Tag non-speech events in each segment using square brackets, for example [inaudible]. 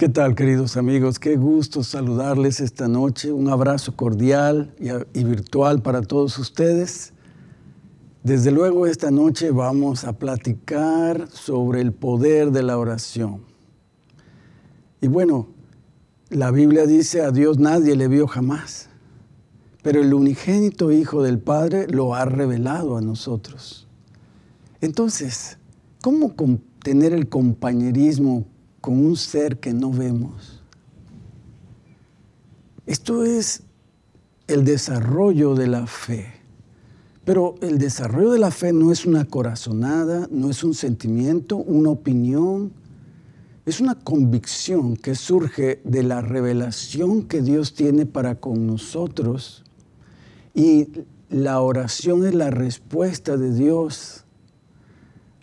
¿Qué tal, queridos amigos? Qué gusto saludarles esta noche. Un abrazo cordial y virtual para todos ustedes. Desde luego, esta noche vamos a platicar sobre el poder de la oración. Y bueno, la Biblia dice, a Dios nadie le vio jamás, pero el unigénito Hijo del Padre lo ha revelado a nosotros. Entonces, ¿cómo tener el compañerismo con un ser que no vemos. Esto es el desarrollo de la fe. Pero el desarrollo de la fe no es una corazonada, no es un sentimiento, una opinión. Es una convicción que surge de la revelación que Dios tiene para con nosotros. Y la oración es la respuesta de Dios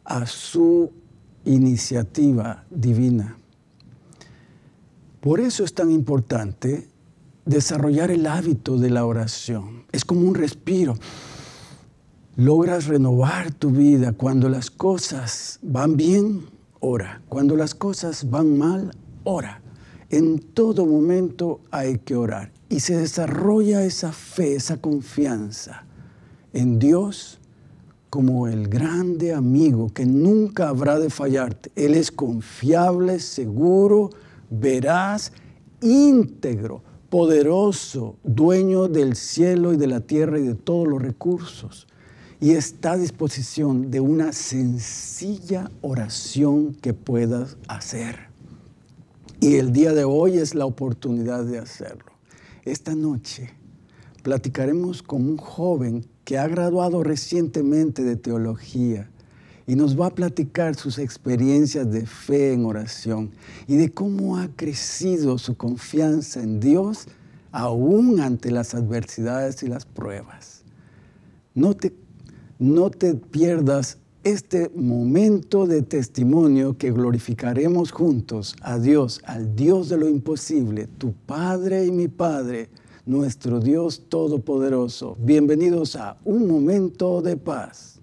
a su iniciativa divina. Por eso es tan importante desarrollar el hábito de la oración. Es como un respiro. Logras renovar tu vida cuando las cosas van bien, ora. Cuando las cosas van mal, ora. En todo momento hay que orar. Y se desarrolla esa fe, esa confianza en Dios como el grande amigo que nunca habrá de fallarte. Él es confiable, seguro, veraz, íntegro, poderoso, dueño del cielo y de la tierra y de todos los recursos. Y está a disposición de una sencilla oración que puedas hacer. Y el día de hoy es la oportunidad de hacerlo. Esta noche platicaremos con un joven que ha graduado recientemente de teología y nos va a platicar sus experiencias de fe en oración y de cómo ha crecido su confianza en Dios aún ante las adversidades y las pruebas. No te, no te pierdas este momento de testimonio que glorificaremos juntos a Dios, al Dios de lo imposible, tu Padre y mi Padre nuestro Dios Todopoderoso. Bienvenidos a Un Momento de Paz.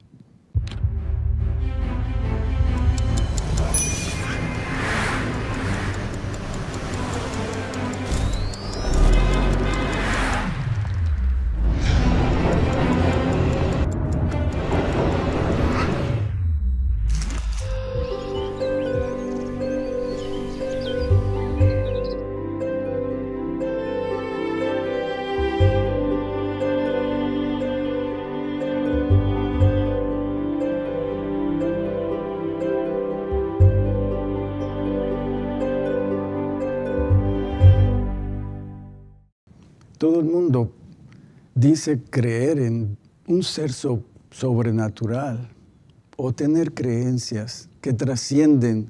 creer en un ser sobrenatural o tener creencias que trascienden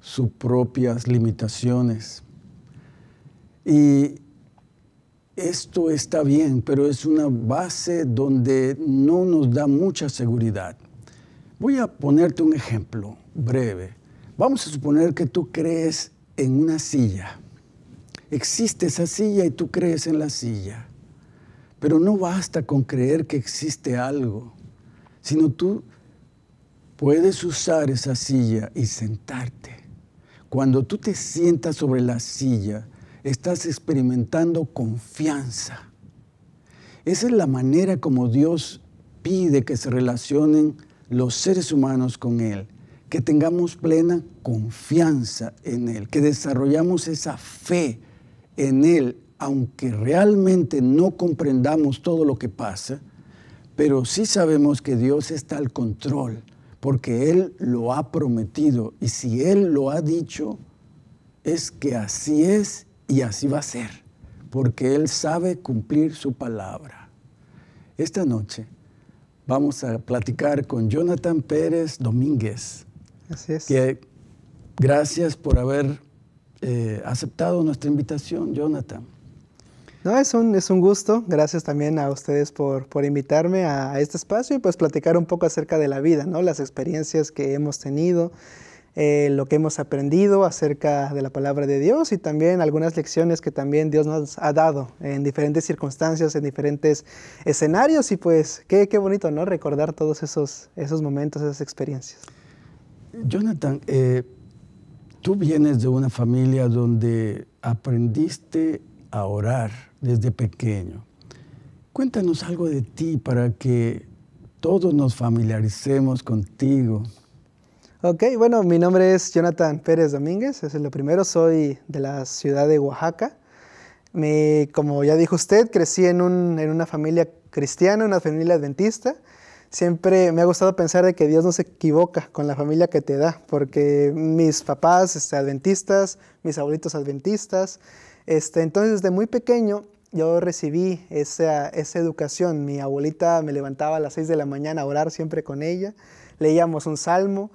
sus propias limitaciones. Y esto está bien, pero es una base donde no nos da mucha seguridad. Voy a ponerte un ejemplo breve. Vamos a suponer que tú crees en una silla. Existe esa silla y tú crees en la silla. Pero no basta con creer que existe algo, sino tú puedes usar esa silla y sentarte. Cuando tú te sientas sobre la silla, estás experimentando confianza. Esa es la manera como Dios pide que se relacionen los seres humanos con Él, que tengamos plena confianza en Él, que desarrollamos esa fe en Él aunque realmente no comprendamos todo lo que pasa, pero sí sabemos que Dios está al control, porque Él lo ha prometido, y si Él lo ha dicho, es que así es y así va a ser, porque Él sabe cumplir su palabra. Esta noche vamos a platicar con Jonathan Pérez Domínguez. Así es. gracias por haber eh, aceptado nuestra invitación, Jonathan es un, gusto. Gracias también a ustedes por, invitarme a, este espacio y pues platicar un poco acerca de la vida, Las experiencias que hemos tenido, eh, lo que hemos aprendido acerca de la palabra de Dios y también algunas lecciones que también Dios nos ha dado en diferentes circunstancias, en diferentes escenarios y pues qué, bonito, ¿no? Recordar todos esos, esos momentos, esas experiencias. Jonathan, eh, tú vienes de una familia donde aprendiste a orar desde pequeño. Cuéntanos algo de ti para que todos nos familiaricemos contigo. Ok, bueno, mi nombre es Jonathan Pérez Domínguez, es lo primero, soy de la ciudad de Oaxaca. Me, como ya dijo usted, crecí en, un, en una familia cristiana, una familia adventista. Siempre me ha gustado pensar de que Dios no se equivoca con la familia que te da, porque mis papás este, adventistas, mis abuelitos adventistas, este, entonces desde muy pequeño yo recibí esa, educación. Mi abuelita me levantaba a las 6 de la mañana a orar siempre con ella, leíamos un salmo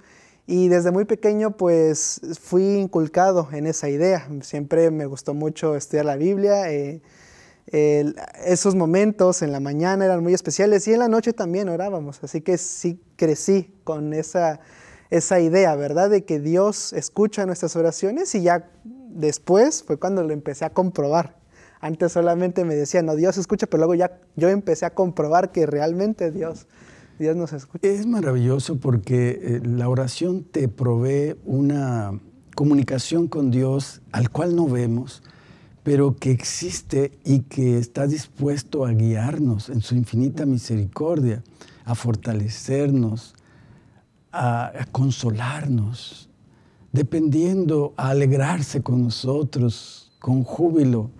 y desde muy pequeño pues fui inculcado en esa idea. Siempre me gustó mucho estudiar la Biblia. Eh, esos momentos en la mañana eran muy especiales y en la noche también orábamos. Así que sí crecí con esa, esa idea, ¿verdad? De que Dios escucha nuestras oraciones y ya después fue cuando lo empecé a comprobar antes solamente me decían, no, Dios escucha, pero luego ya yo empecé a comprobar que realmente Dios, Dios nos escucha. Es maravilloso porque eh, la oración te provee una comunicación con Dios al cual no vemos, pero que existe y que está dispuesto a guiarnos en su infinita misericordia, a fortalecernos, a, consolarnos, dependiendo, a alegrarse con nosotros, con júbilo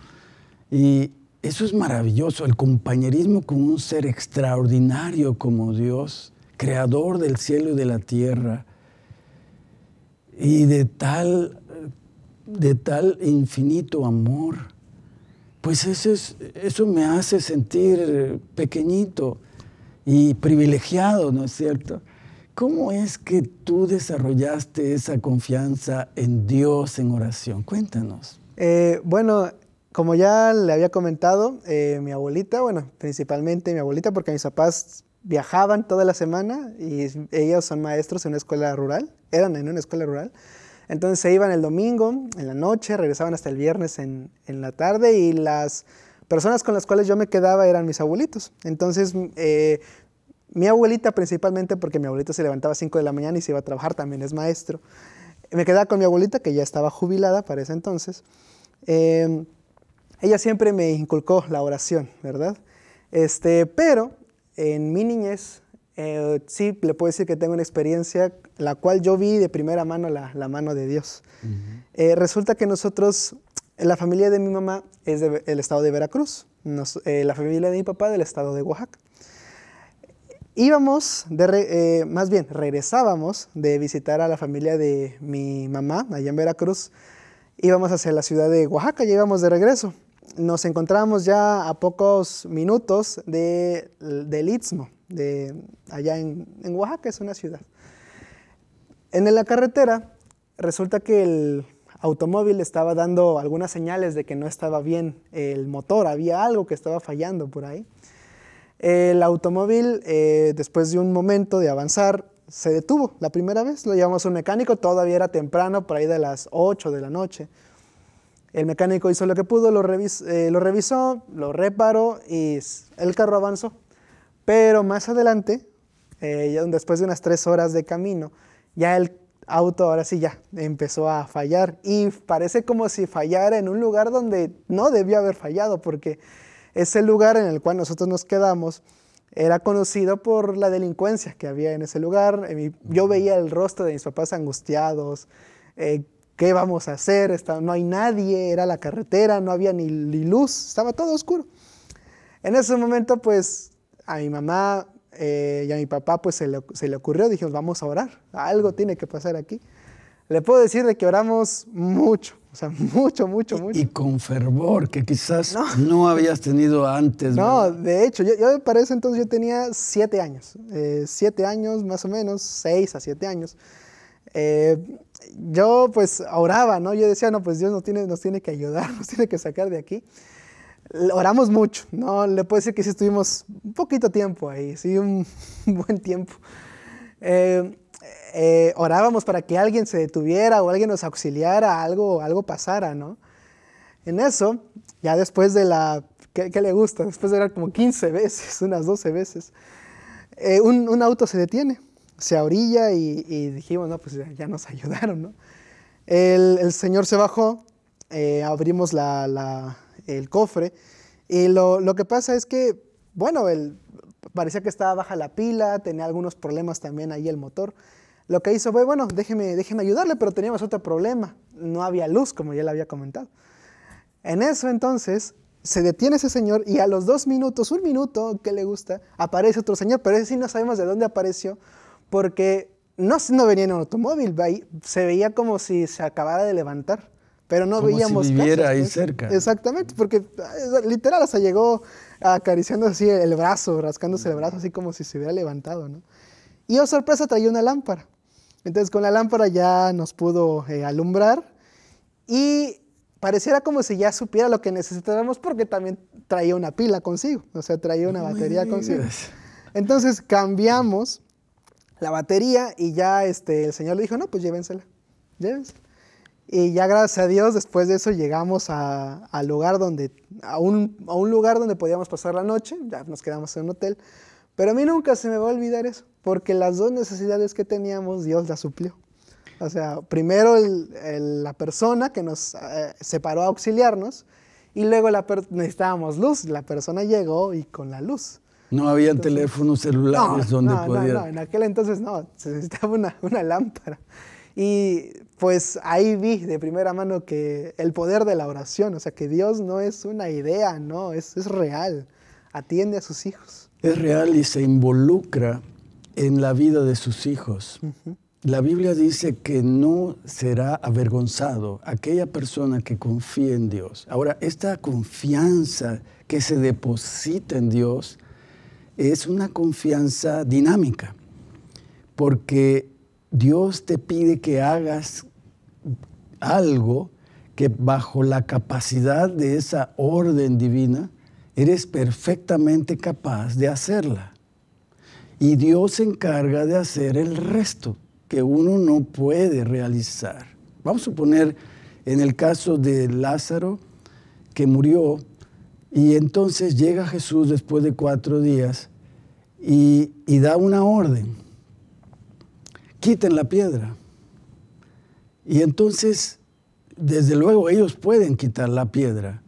y eso es maravilloso, el compañerismo con un ser extraordinario como Dios, creador del cielo y de la tierra, y de tal, de tal infinito amor. Pues eso, eso me hace sentir pequeñito y privilegiado, ¿no es cierto? ¿Cómo es que tú desarrollaste esa confianza en Dios en oración? Cuéntanos. Eh, bueno, como ya le había comentado, eh, mi abuelita, bueno, principalmente mi abuelita, porque mis papás viajaban toda la semana y ellos son maestros en una escuela rural, eran en una escuela rural. Entonces se iban el domingo, en la noche, regresaban hasta el viernes en, en la tarde y las personas con las cuales yo me quedaba eran mis abuelitos. Entonces eh, mi abuelita principalmente, porque mi abuelito se levantaba a 5 de la mañana y se iba a trabajar, también es maestro. Me quedaba con mi abuelita, que ya estaba jubilada para ese entonces. Em, ella siempre me inculcó la oración, ¿verdad? Este, pero en mi niñez eh, sí le puedo decir que tengo una experiencia la cual yo vi de primera mano la, mano de Dios. Eh, resulta que nosotros, la familia de mi mamá es del estado de Veracruz, eh, la familia de mi papá del estado de Oaxaca. Íbamos, de más bien, regresábamos de visitar a la familia de mi mamá allá en Veracruz, íbamos hacia la ciudad de Oaxaca, llegamos de regreso nos encontramos ya a pocos minutos de, del Istmo, de allá en, Oaxaca, es una ciudad. En la carretera resulta que el automóvil estaba dando algunas señales de que no estaba bien el motor, había algo que estaba fallando por ahí. El automóvil, eh, después de un momento de avanzar, se detuvo la primera vez, lo llevamos a un mecánico, todavía era temprano, por ahí de las 8 de la noche. El mecánico hizo lo que pudo, lo, eh, revisó, lo reparó y el carro avanzó. Pero más adelante, eh, después de unas tres horas de camino, ya el auto ahora sí ya empezó a fallar y parece como si fallara en un lugar donde no debió haber fallado porque ese lugar en el cual nosotros nos quedamos era conocido por la delincuencia que había en ese lugar. Eh, yo veía el rostro de mis papás angustiados, ¿Qué vamos a hacer? no hay nadie, era la carretera, no había ni, luz, estaba todo oscuro. En ese momento, pues, a mi mamá eh, y a mi papá, pues, se le, ocurrió, dijimos, vamos a orar, algo tiene que pasar aquí. Le puedo decir de que oramos mucho, o sea, mucho, [laughs] mucho, mucho. Y con fervor, que quizás no, habías tenido antes. No, de hecho, yo, para ese entonces yo tenía siete años, eh, siete años más o menos, seis a siete años. Eh, yo pues oraba, ¿no? Yo decía, no, pues Dios nos tiene, nos tiene que ayudar, [laughs] nos tiene que sacar de aquí. Oramos mucho, ¿no? Le puedo decir que sí estuvimos un poquito tiempo ahí, sí, un [laughs] buen tiempo. Em, eh, orábamos para que alguien se detuviera o alguien nos auxiliara, algo, algo pasara, ¿no? En eso, ya después de la, ¿qué, le gusta? Después de orar como 15 veces, [laughs] unas 12 veces, eh, un, un auto se detiene se orilla y, dijimos, no, pues ya, nos [laughs] ayudaron, ¿no? El, señor se bajó, eh, abrimos el cofre y lo, que pasa es que, bueno, el, parecía que estaba baja la pila, tenía algunos problemas también ahí el motor. Lo que hizo fue, bueno, déjeme, déjeme ayudarle, pero teníamos otro problema, no había luz, como ya le había comentado. En eso entonces se detiene ese señor y a los dos minutos, un minuto que le gusta, aparece otro señor, pero ese sí no sabemos de dónde apareció, porque no, no venía en automóvil, se veía como si se acabara de levantar, pero no como veíamos si viviera ahí cerca. Exactamente, porque ah, literal, se llegó acariciando así el brazo, rascándose el brazo, así como si se hubiera levantado, ¿no? Y a oh, sorpresa, traía una lámpara. Entonces con la lámpara ya nos pudo eh, alumbrar y pareciera como si ya supiera lo que necesitábamos porque también traía una pila consigo, o sea, traía una batería consigo. Entonces cambiamos la batería y ya este, el señor le dijo, no, pues llévensela, llévensela. Y ya gracias a Dios, después de eso llegamos a, lugar donde, a un, lugar donde podíamos pasar la noche, ya nos quedamos en un hotel. Pero a mí nunca se me va a olvidar eso, porque las dos necesidades que teníamos, Dios las suplió. O sea, primero la persona que nos eh, separó a auxiliarnos, y luego la necesitábamos luz, la persona llegó y con la luz. No habían teléfonos celulares donde no, No, no, en aquel entonces no, se necesitaba una, lámpara. Y pues ahí vi de primera mano que el poder de la oración, o sea, que Dios no es una idea, no, es, real, atiende a sus hijos. Es real y se involucra en la vida de sus hijos. La Biblia dice que no será avergonzado aquella persona que confía en Dios. Ahora, esta confianza que se deposita en Dios es una confianza dinámica, porque Dios te pide que hagas algo que bajo la capacidad de esa orden divina, eres perfectamente capaz de hacerla. Y Dios se encarga de hacer el resto que uno no puede realizar. Vamos a suponer en el caso de Lázaro, que murió y entonces llega Jesús después de cuatro días y, da una orden. Quiten la piedra. Y entonces, desde luego, ellos pueden quitar la piedra,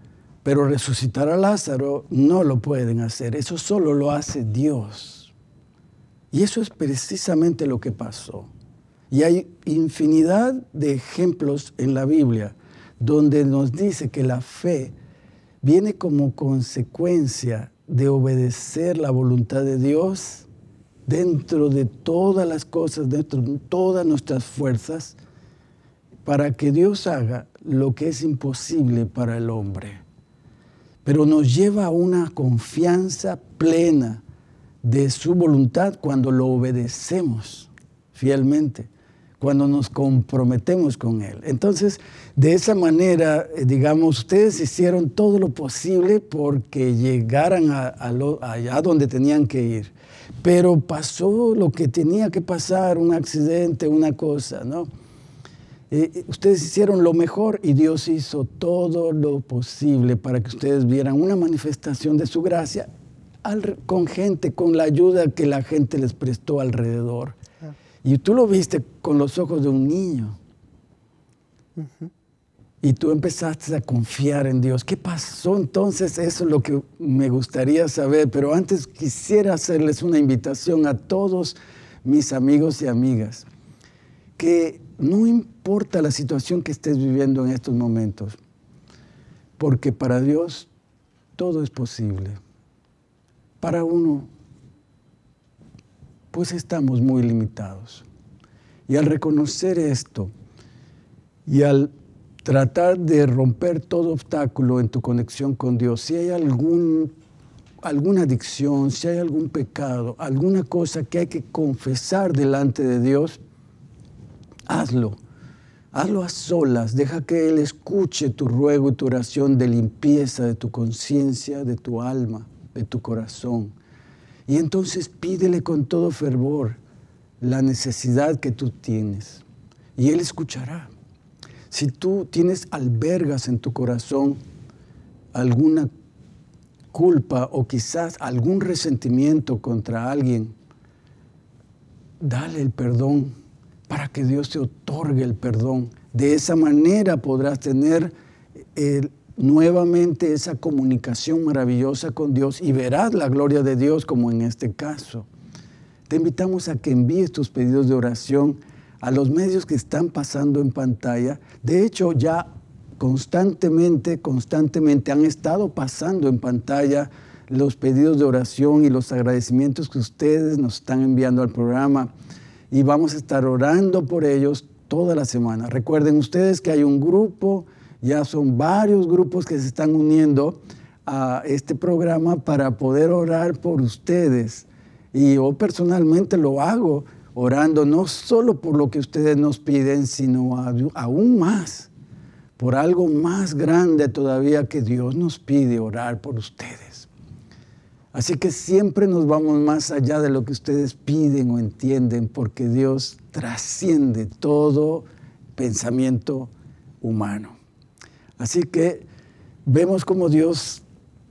pero resucitar a Lázaro no lo pueden hacer. Eso solo lo hace Dios. Y eso es precisamente lo que pasó. Y hay infinidad de ejemplos en la Biblia donde nos dice que la fe viene como consecuencia de obedecer la voluntad de Dios dentro de todas las cosas, dentro de todas nuestras fuerzas, para que Dios haga lo que es imposible para el hombre. Pero nos lleva a una confianza plena de su voluntad cuando lo obedecemos fielmente cuando nos comprometemos con Él. Entonces, de esa manera, eh, digamos, ustedes hicieron todo lo posible porque llegaran a, allá donde tenían que ir. Pero pasó lo que tenía que pasar, un accidente, una cosa, ¿no? Eh, eh, ustedes hicieron lo mejor y Dios hizo todo lo posible para que ustedes vieran una manifestación de su gracia al, con gente, con la ayuda que la gente les prestó alrededor. Y tú lo viste con los ojos de un niño. Y tú empezaste a confiar en Dios. ¿Qué pasó entonces? Eso es lo que me gustaría saber. Pero antes quisiera hacerles una invitación a todos mis amigos y amigas. Que no importa la situación que estés viviendo en estos momentos. Porque para Dios todo es posible. Para uno pues estamos muy limitados. Y al reconocer esto y al tratar de romper todo obstáculo en tu conexión con Dios, si hay algún, alguna adicción, si hay algún pecado, alguna cosa que hay que confesar delante de Dios, hazlo. Hazlo a solas, deja que Él escuche tu ruego y tu oración de limpieza de tu conciencia, de tu alma, de tu corazón. Y entonces pídele con todo fervor la necesidad que tú tienes. Y Él escuchará. Si tú tienes albergas en tu corazón alguna culpa o quizás algún resentimiento contra alguien, dale el perdón para que Dios te otorgue el perdón. De esa manera podrás tener el, nuevamente esa comunicación maravillosa con Dios y verás la gloria de Dios como en este caso. Te invitamos a que envíes tus pedidos de oración a los medios que están pasando en pantalla. De hecho, ya constantemente, constantemente han estado pasando en pantalla los pedidos de oración y los agradecimientos que ustedes nos están enviando al programa. Y vamos a estar orando por ellos toda la semana. Recuerden ustedes que hay un grupo ya son varios grupos que se están uniendo a este programa para poder orar por ustedes. Y yo personalmente lo hago orando no solo por lo que ustedes nos piden, sino aún más, por algo más grande todavía que Dios nos pide orar por ustedes. Así que siempre nos vamos más allá de lo que ustedes piden o entienden, porque Dios trasciende todo pensamiento humano. Así que vemos cómo Dios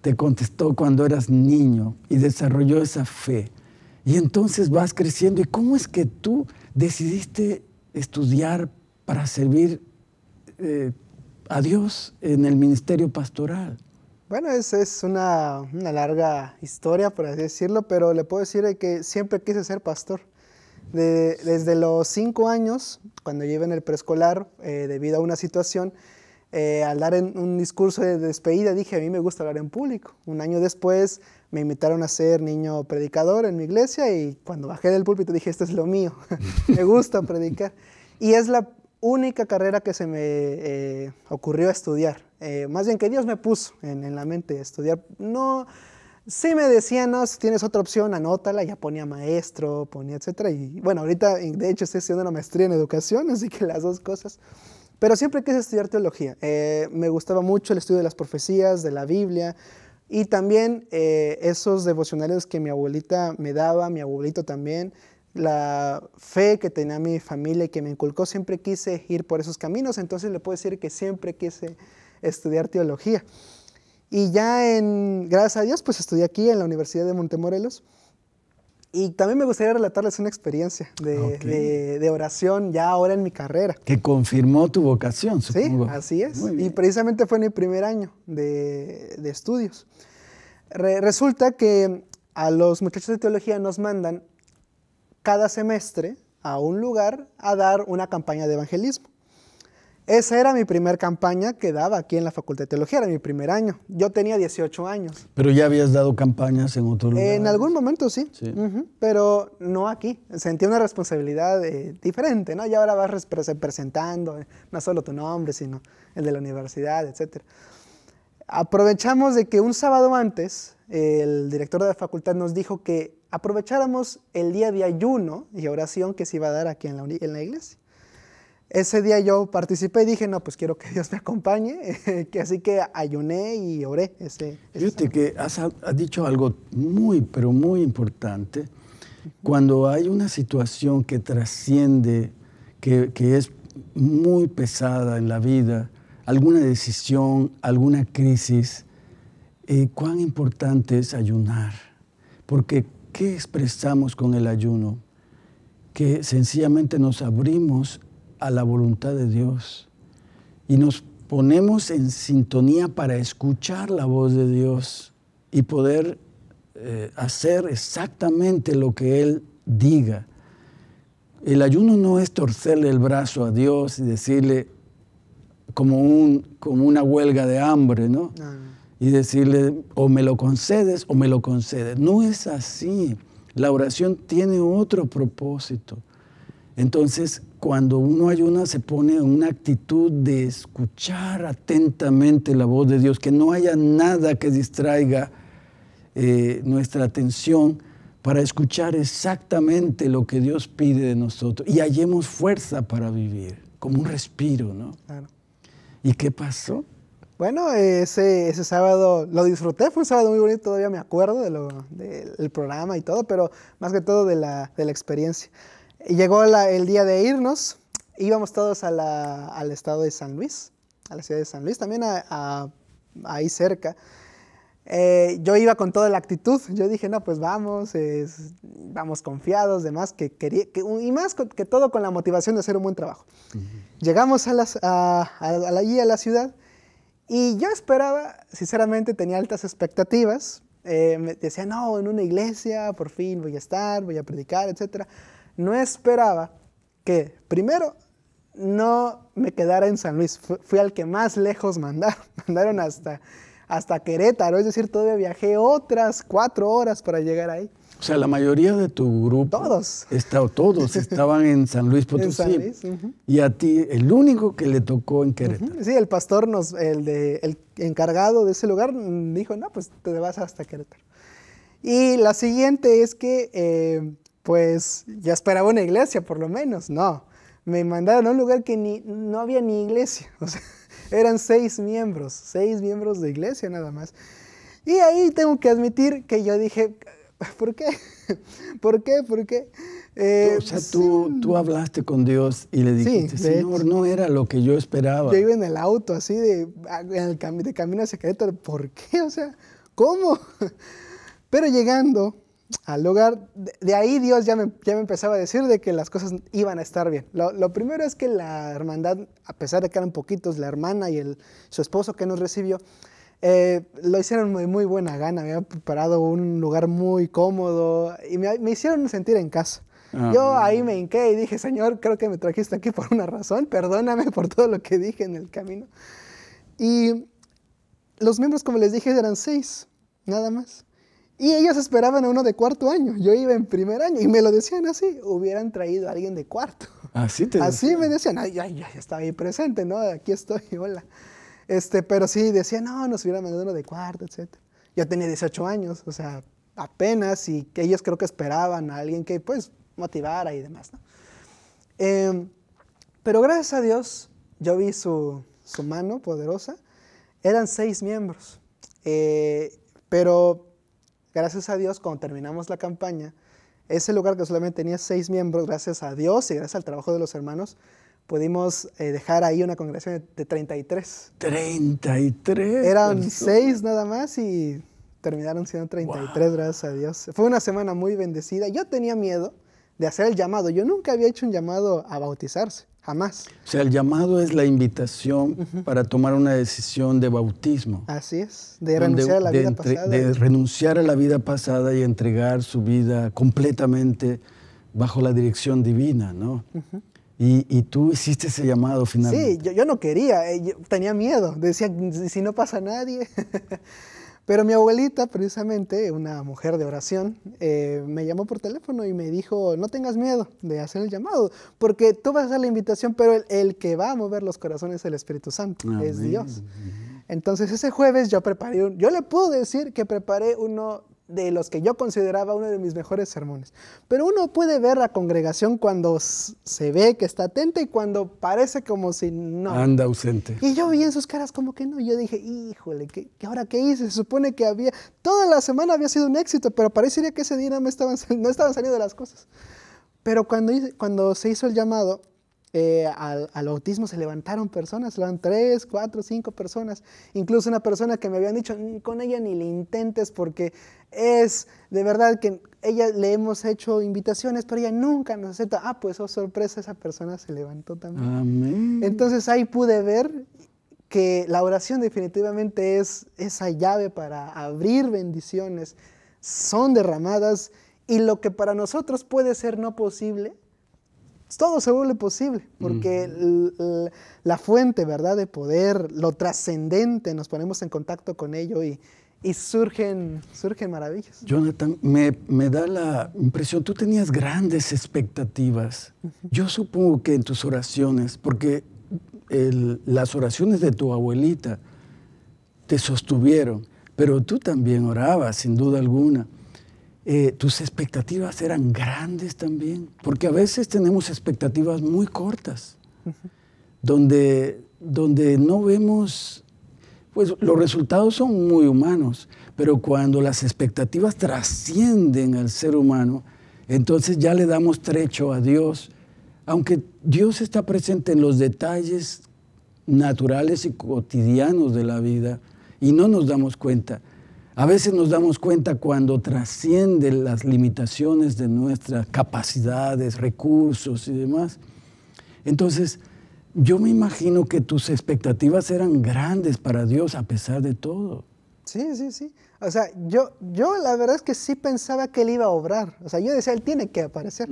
te contestó cuando eras niño y desarrolló esa fe. Y entonces vas creciendo. ¿Y cómo es que tú decidiste estudiar para servir eh, a Dios en el ministerio pastoral? Bueno, esa es una, larga historia, por así decirlo, pero le puedo decir que siempre quise ser pastor. desde los cinco años, cuando llevo en el preescolar, eh, debido a una situación, eh, al dar un discurso de despedida dije, a mí me gusta hablar en público. Un año después me invitaron a ser niño predicador en mi iglesia y cuando bajé del púlpito dije, esto es lo mío, [laughs] me gusta predicar. Y es la única carrera que se me eh, ocurrió estudiar. Eh, más bien que Dios me puso en, la mente estudiar. No, sí me decían, no, si tienes otra opción, anótala. Ya ponía maestro, ponía etcétera. Y bueno, ahorita de hecho estoy haciendo una maestría en educación, así que las dos cosas. Pero siempre quise estudiar teología. Eh, me gustaba mucho el estudio de las profecías, de la Biblia y también eh, esos devocionales que mi abuelita me daba, mi abuelito también. La fe que tenía mi familia y que me inculcó, siempre quise ir por esos caminos. Entonces le puedo decir que siempre quise estudiar teología. Y ya en, gracias a Dios, pues estudié aquí en la Universidad de Montemorelos. Y también me gustaría relatarles una experiencia de, oración ya ahora en mi carrera. Que confirmó tu vocación, supongo. Sí, así es. Y precisamente fue en mi primer año de, estudios. resulta que a los muchachos de teología nos mandan cada semestre a un lugar a dar una campaña de evangelismo. Esa era mi primer campaña que daba aquí en la Facultad de Teología, era mi primer año. Yo tenía 18 años. Pero ya habías dado campañas en otro lugar. En algún momento sí, pero no aquí. Sentí una responsabilidad eh, diferente, ¿no? Y ahora vas presentando eh, no solo tu nombre, sino el de la universidad, etcétera aprovechamos de que un sábado antes el director de la facultad nos dijo que aprovecháramos el día de ayuno y oración que se iba a dar aquí en la iglesia ese día yo participé y dije, no, pues quiero que Dios me acompañe. [laughs] Así que ayuné y oré. Ese, que has, dicho algo muy, pero muy importante. Cuando hay una situación que trasciende, que, que es muy pesada en la vida, alguna decisión, alguna crisis, eh, cuán importante es ayunar. Porque, ¿qué expresamos con el ayuno? Que sencillamente nos abrimos a la voluntad de Dios y nos ponemos en sintonía para escuchar la voz de Dios y poder eh, hacer exactamente lo que Él diga. El ayuno no es torcerle el brazo a Dios y decirle como, un, como una huelga de hambre, ¿no? Y decirle, o me lo concedes o me lo concedes. No es así. La oración tiene otro propósito. Entonces, cuando uno ayuna se pone en una actitud de escuchar atentamente la voz de Dios, que no haya nada que distraiga eh, nuestra atención para escuchar exactamente lo que Dios pide de nosotros y hallemos fuerza para vivir, como un respiro, ¿no? Claro. ¿Y qué pasó? Bueno, ese, ese sábado lo disfruté, fue un sábado muy bonito, todavía me acuerdo del de programa y todo, pero más que todo de la, de la experiencia. Llegó el día de irnos, íbamos todos al estado de San Luis, a la ciudad de San Luis, también ahí cerca. Eh, yo iba con toda la actitud, yo dije, no, pues vamos, vamos confiados, demás, que quería, y más que todo con la motivación de hacer un buen trabajo. Llegamos a a, allí a la ciudad y yo esperaba, sinceramente tenía altas expectativas, eh, me decía, no, en una iglesia, por fin voy a estar, voy a predicar, etcétera no esperaba que, primero, no me quedara en San Luis. Fui al que más lejos mandaron. [laughs] Mandaron hasta, hasta Querétaro. Es decir, todavía viajé otras cuatro horas para llegar ahí. O sea, la mayoría de tu grupo. Todos. todos estaban en San Luis [laughs] Potosí. Y a ti, el único que le tocó en Querétaro. Sí, el pastor, nos, el, de, encargado de ese lugar, mm, dijo: No, pues te vas hasta Querétaro. Y la siguiente es que eh, pues ya esperaba una iglesia por lo menos, no. Me mandaron a un lugar que ni, no había ni iglesia, [laughs] o sea, eran seis miembros, seis miembros de iglesia nada más. Y ahí tengo que admitir que yo dije, [laughs] [laughs] ¿por qué? ¿Por qué? ¿Por eh, qué? o sea, tú, tú hablaste con Dios y le dijiste, Señor, no era lo que yo esperaba. Yo iba en el auto así de, de camino hacia ¿por qué? O sea, ¿cómo? Pero llegando al lugar, de, ahí Dios ya me, empezaba a decir de que las cosas iban a estar bien. Lo, primero es que la hermandad, a pesar de que eran poquitos, la hermana y su esposo que nos recibió, eh, lo hicieron de muy buena gana, me habían preparado un lugar muy cómodo y me, hicieron sentir en casa. Ah, Yo ahí me hinqué y dije, Señor, creo que me trajiste aquí por una razón, perdóname por todo lo que dije en el camino. Y los miembros, como les dije, eran seis, nada más. Y ellos esperaban a uno de cuarto año. Yo iba en primer año y me lo decían así. Hubieran traído a alguien de cuarto. Así Así me decían. Ay, ya, estaba ahí presente, ¿no? Aquí estoy, [laughs] hola. Este, pero sí, decían, no, nos hubieran mandado uno de cuarto, etc. Yo tenía 18 años, o sea, apenas. Y ellos creo que esperaban a alguien que, pues, motivara y demás, ¿no? Em, pero gracias a Dios, yo vi su, mano poderosa. Eran seis miembros. Eh, pero gracias a Dios, cuando terminamos la campaña, ese lugar que solamente tenía seis miembros, gracias a Dios y gracias al trabajo de los hermanos, pudimos eh, dejar ahí una congregación de 33. 33. Eran seis nada más y terminaron siendo 33, gracias a Dios. Fue una semana muy bendecida. Yo tenía miedo de hacer el llamado. Yo nunca había hecho un llamado a bautizarse. Jamás. O sea, el llamado es la invitación para tomar una decisión de bautismo. Así es, de renunciar a la vida pasada. De renunciar a la vida pasada y entregar su vida completamente bajo la dirección divina, ¿no? y, y, tú hiciste ese llamado finalmente. Sí, yo, yo no quería, eh, tenía miedo. Decía, si no pasa nadie. [laughs] Pero mi abuelita, precisamente, una mujer de oración, eh, me llamó por teléfono y me dijo, no tengas miedo de hacer el llamado, porque tú vas a hacer la invitación, pero el, que va a mover los corazones es el Espíritu Santo, es Dios. Entonces ese jueves yo preparé, yo le puedo decir que preparé uno de los que yo consideraba uno de mis mejores sermones. Pero uno puede ver la congregación cuando se ve que está atenta y cuando parece como si no. Anda ausente. Y yo vi en sus caras como que no. Yo dije, híjole, ¿qué, ahora qué hice? Se supone que había, toda la semana había sido un éxito, pero parecería que ese día no, me estaban, [laughs] no saliendo las cosas. Pero cuando, cuando se hizo el llamado, eh, al, autismo se levantaron personas, se levantaron tres, cuatro, cinco personas. Incluso una persona que me habían dicho, mm, con ella ni le intentes porque es de verdad que ella le hemos hecho invitaciones, pero ella nunca nos acepta. Ah, pues oh sorpresa, esa persona se levantó también. Entonces ahí pude ver que la oración definitivamente es esa llave para abrir bendiciones, son derramadas y lo que para nosotros puede ser no posible, pues, todo se vuelve posible, porque la fuente, ¿verdad?, de poder, lo trascendente, nos ponemos en contacto con ello y, surgen, surgen maravillas. Jonathan, me, da la impresión, tú tenías grandes expectativas. Yo supongo que en tus oraciones, porque las oraciones de tu abuelita te sostuvieron, pero tú también orabas, sin duda alguna. Eh, tus expectativas eran grandes también, porque a veces tenemos expectativas muy cortas, donde, donde no vemos, pues los resultados son muy humanos, pero cuando las expectativas trascienden al ser humano, entonces ya le damos trecho a Dios, aunque Dios está presente en los detalles naturales y cotidianos de la vida y no nos damos cuenta. A veces nos damos cuenta cuando trascienden las limitaciones de nuestras capacidades, recursos y demás. Entonces, yo me imagino que tus expectativas eran grandes para Dios a pesar de todo. Sí, sí, sí. O sea, yo, yo la verdad es que sí pensaba que él iba a obrar. O sea, yo decía, él tiene que aparecer.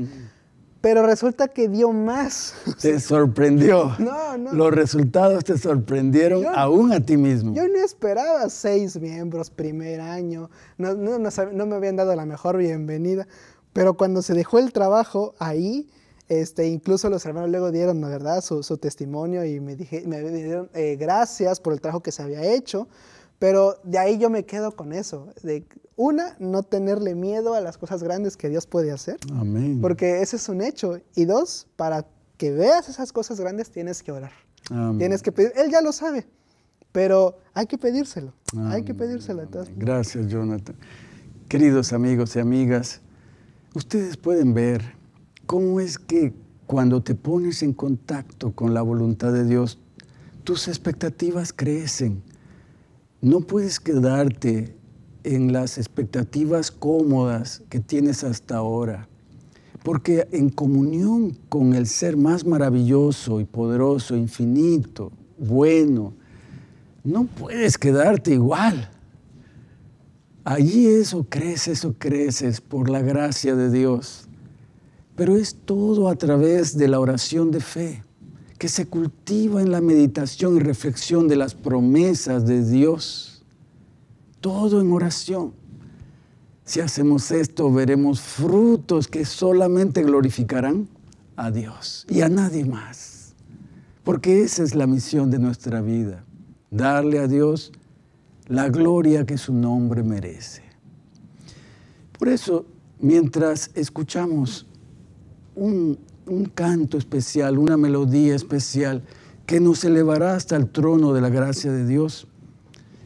Pero resulta que dio más. [laughs] Te sorprendió. No, no. Los resultados te sorprendieron aún a ti mismo. Yo no esperaba seis miembros primer año. No, no, me habían dado la mejor bienvenida. Pero cuando se dejó el trabajo ahí, este, incluso los hermanos luego dieron, ¿verdad?, su, testimonio y me, dije, me dieron eh, gracias por el trabajo que se había hecho pero de ahí yo me quedo con eso, de una, no tenerle miedo a las cosas grandes que Dios puede hacer. Porque ese es un hecho. Y dos, para que veas esas cosas grandes tienes que orar. Tienes que pedir, Él ya lo sabe, pero hay que pedírselo, hay que pedírselo. Gracias, Jonathan. Queridos amigos y amigas, ustedes pueden ver cómo es que cuando te pones en contacto con la voluntad de Dios, tus expectativas crecen no puedes quedarte en las expectativas cómodas que tienes hasta ahora, porque en comunión con el ser más maravilloso y poderoso, infinito, bueno, no puedes quedarte igual. Allí eso creces o creces por la gracia de Dios. Pero es todo a través de la oración de fe que se cultiva en la meditación y reflexión de las promesas de Dios. Todo en oración. Si hacemos esto, veremos frutos que solamente glorificarán a Dios y a nadie más. Porque esa es la misión de nuestra vida, darle a Dios la gloria que su nombre merece. Por eso, mientras escuchamos un un canto especial, una melodía especial que nos elevará hasta el trono de la gracia de Dios.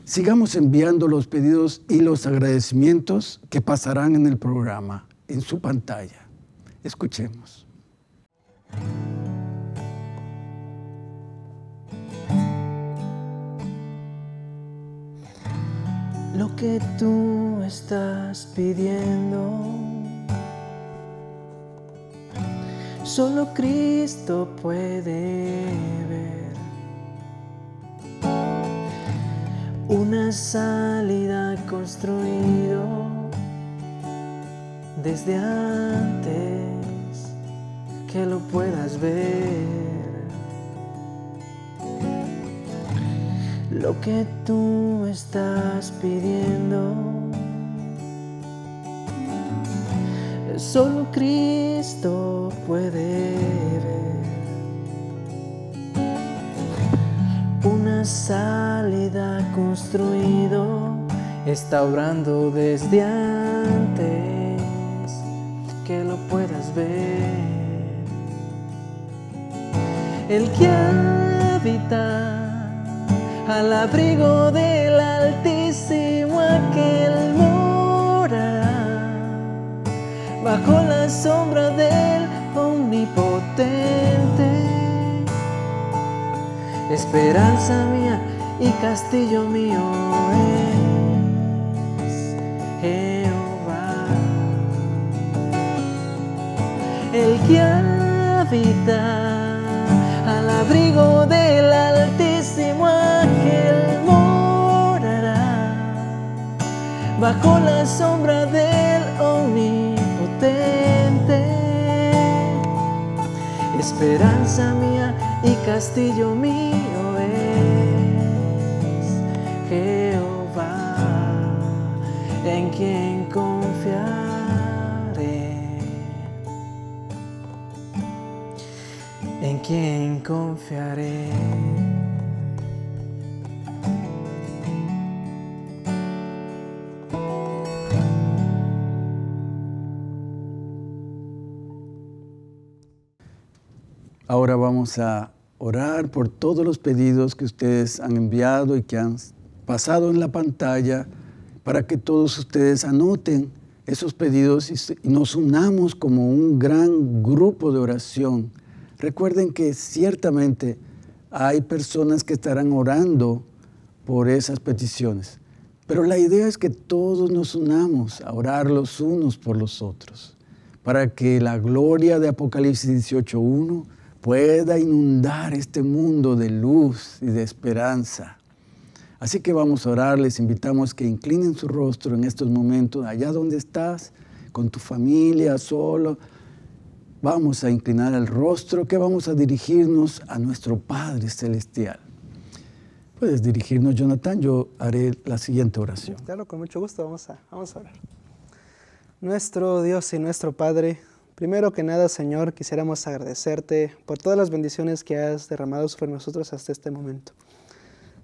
Sigamos enviando los pedidos y los agradecimientos que pasarán en el programa, en su pantalla. Escuchemos. Lo que tú estás pidiendo solo Cristo puede ver. Una salida construido desde antes que lo puedas ver. Lo que tú estás pidiendo, solo Cristo esto puede ver. Una salida construido está obrando desde antes que lo puedas ver. El que habita al abrigo de esperanza mía y castillo mío es Jehová, el que habita al abrigo del altísimo ángel morará bajo la sombra del omnipotente. Esperanza mía y castillo mío. quién confiaré, en quien confiaré. Ahora vamos a orar por todos los pedidos que ustedes han enviado y que han pasado en la pantalla para que todos ustedes anoten esos pedidos y nos unamos como un gran grupo de oración. Recuerden que ciertamente hay personas que estarán orando por esas peticiones, pero la idea es que todos nos unamos a orar los unos por los otros, para que la gloria de Apocalipsis 18.1 pueda inundar este mundo de luz y de esperanza. Así que vamos a orar, les invitamos que inclinen su rostro en estos momentos, allá donde estás, con tu familia, solo. Vamos a inclinar el rostro, que vamos a dirigirnos a nuestro Padre Celestial. Puedes dirigirnos, Jonathan, yo haré la siguiente oración. con mucho gusto, vamos a, vamos a orar. Nuestro Dios y nuestro Padre, primero que nada, Señor, quisiéramos agradecerte por todas las bendiciones que has derramado sobre nosotros hasta este momento.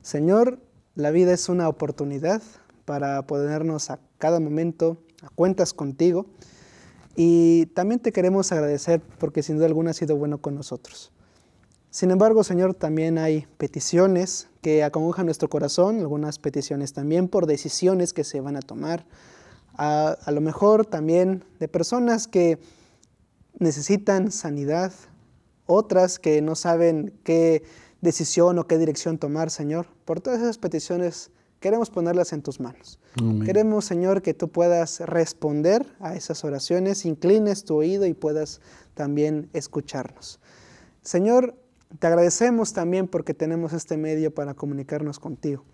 Señor, la vida es una oportunidad para ponernos a cada momento a cuentas contigo y también te queremos agradecer porque sin duda alguna ha sido bueno con nosotros. Sin embargo, Señor, también hay peticiones que acongojan nuestro corazón, algunas peticiones también por decisiones que se van a tomar, a, a lo mejor también de personas que necesitan sanidad, otras que no saben qué decisión o qué dirección tomar, Señor. Por todas esas peticiones queremos ponerlas en tus manos. Queremos, Señor, que tú puedas responder a esas oraciones, inclines tu oído y puedas también escucharnos. Señor, te agradecemos también porque tenemos este medio para comunicarnos contigo.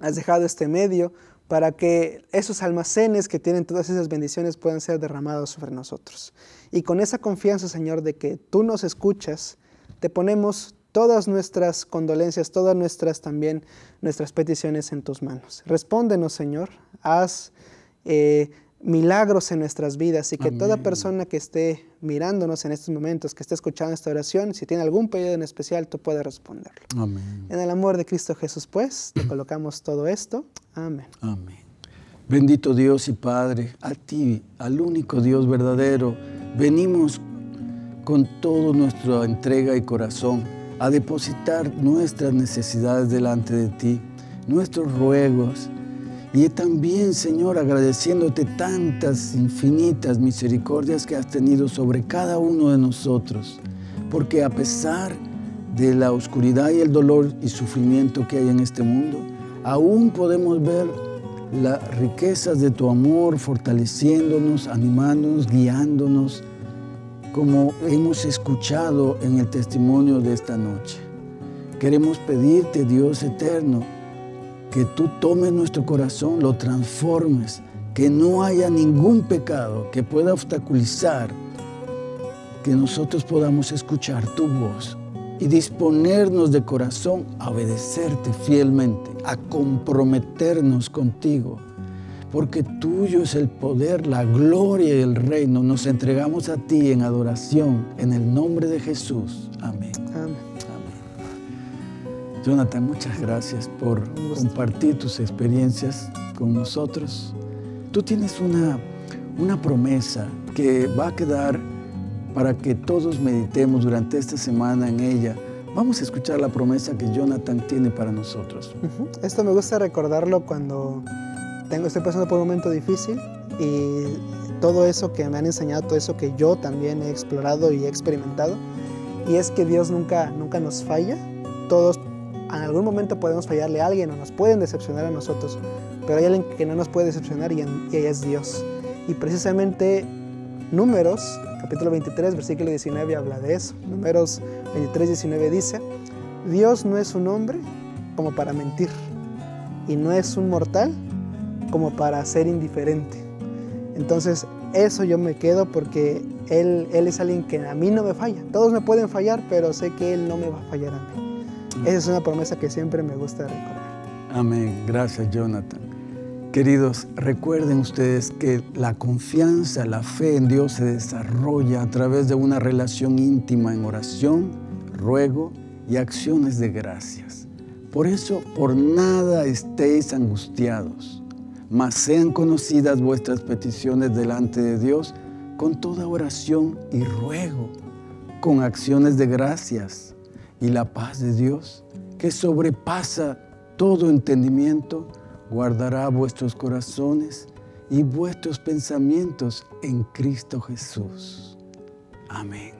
Has dejado este medio para que esos almacenes que tienen todas esas bendiciones puedan ser derramados sobre nosotros. Y con esa confianza, Señor, de que tú nos escuchas, te ponemos todas nuestras condolencias, todas nuestras también, nuestras peticiones en tus manos. Respóndenos, Señor, haz eh, milagros en nuestras vidas y que toda persona que esté mirándonos en estos momentos, que esté escuchando esta oración, si tiene algún pedido en especial, tú puedes responderlo. Amén. En el amor de Cristo Jesús, pues, te colocamos todo esto. Amén. Amén. Bendito Dios y Padre, a ti, al único Dios verdadero, venimos con toda nuestra entrega y corazón a depositar nuestras necesidades delante de ti, nuestros ruegos, y también, Señor, agradeciéndote tantas infinitas misericordias que has tenido sobre cada uno de nosotros, porque a pesar de la oscuridad y el dolor y sufrimiento que hay en este mundo, aún podemos ver las riquezas de tu amor fortaleciéndonos, animándonos, guiándonos, como hemos escuchado en el testimonio de esta noche. Queremos pedirte, Dios eterno, que tú tomes nuestro corazón, lo transformes, que no haya ningún pecado que pueda obstaculizar que nosotros podamos escuchar tu voz y disponernos de corazón a obedecerte fielmente, a comprometernos contigo porque tuyo es el poder, la gloria y el reino. Nos entregamos a ti en adoración, en el nombre de Jesús. Amén. Amén. Amén. Jonathan, muchas gracias por compartir tus experiencias con nosotros. Tú tienes una, una promesa que va a quedar para que todos meditemos durante esta semana en ella. Vamos a escuchar la promesa que Jonathan tiene para nosotros. Esto me gusta recordarlo cuando estoy pasando por un momento difícil y todo eso que me han enseñado, todo eso que yo también he explorado y he experimentado, y es que Dios nunca, nunca nos falla. Todos en algún momento podemos fallarle a alguien o nos pueden decepcionar a nosotros, pero hay alguien que no nos puede decepcionar y, es Dios. Y precisamente Números, capítulo 23, versículo 19 habla de eso. Números 23, 19 dice, Dios no es un hombre como para mentir y no es un mortal como para ser indiferente. Entonces, eso yo me quedo porque él, él es alguien que a mí no me falla. Todos me pueden fallar, pero sé que Él no me va a fallar a mí. Mm. Esa es una promesa que siempre me gusta recordar. Amén. Gracias, Jonathan. Queridos, recuerden ustedes que la confianza, la fe en Dios se desarrolla a través de una relación íntima en oración, ruego y acciones de gracias. Por eso, por nada estéis angustiados mas sean conocidas vuestras peticiones delante de Dios con toda oración y ruego, con acciones de gracias y la paz de Dios, que sobrepasa todo entendimiento, guardará vuestros corazones y vuestros pensamientos en Cristo Jesús. Amén.